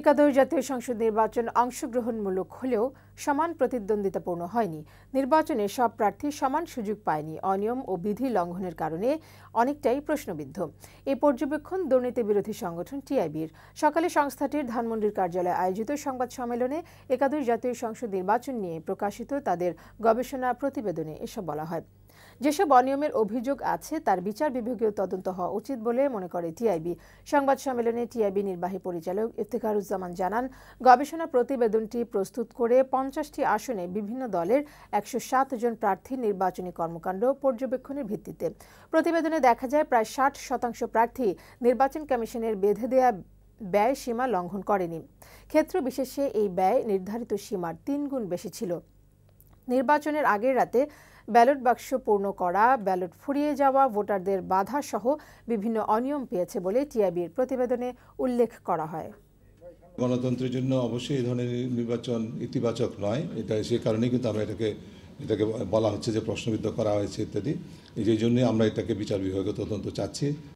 একাদশ জাতীয় সংসদ নির্বাচন অংশগ্রহণমূলক হলেও সমান প্রতিদ্বন্দ্বিতাপূর্ণ হয়নি নির্বাচনে সব প্রার্থী সমান সুযোগ পায়নি অনিয়ম ও বিধি লঙ্ঘনের কারণে অনেকটাই প্রশ্নবিদ্ধ এ পর্যবেক্ষণ দুর্নীতি বিরোধী সংগঠন টিআইবির সকালে সংস্থাটির ধানমন্ডির কার্যালয়ে আয়োজিত সংবাদ সম্মেলনে একাদশ জাতীয় সংসদ নির্বাচন নিয়ে প্রকাশিত তাদের গবেষণা প্রতিবেদনে এসব বলা হয় যেসব অনিয়মের অভিযোগ আছে তার বিচার বিভাগীয় তদন্ত হওয়া উচিত বলে মনে করে টিআইবি সংবাদ সম্মেলনে টিআইবি নির্বাহী পরিচালক ইফতেখারুজ্জামান জানান গবেষণা প্রতিবেদনটি প্রস্তুত করে পঞ্চাশটি আসনে বিভিন্ন দলের একশো জন প্রার্থীর নির্বাচনী কর্মকাণ্ড পর্যবেক্ষণের ভিত্তিতে প্রতিবেদনে দেখা যায় প্রায় ষাট শতাংশ প্রার্থী নির্বাচন কমিশনের বেঁধে দেয়া ব্যয় সীমা লঙ্ঘন করেনি ক্ষেত্র বিশেষে এই ব্যয় নির্ধারিত সীমার তিন গুণ বেশি ছিল নির্বাচনের আগের রাতে ব্যালট বাক্স পূর্ণ করা ব্যালট ফুরিয়ে যাওয়া ভোটারদের বাধা সহ বিভিন্ন অনিয়ম পেয়েছে বলে টিআইবির প্রতিবেদনে উল্লেখ করা হয় গণতন্ত্রের জন্য অবশ্যই এই ধরনের নির্বাচন ইতিবাচক নয় এটা সে কারণেই কিন্তু আমরা এটাকে এটাকে বলা হচ্ছে যে প্রশ্নবিদ্ধ করা হয়েছে ইত্যাদি এই জন্যই আমরা এটাকে বিচার বিভাগে তদন্ত চাচ্ছি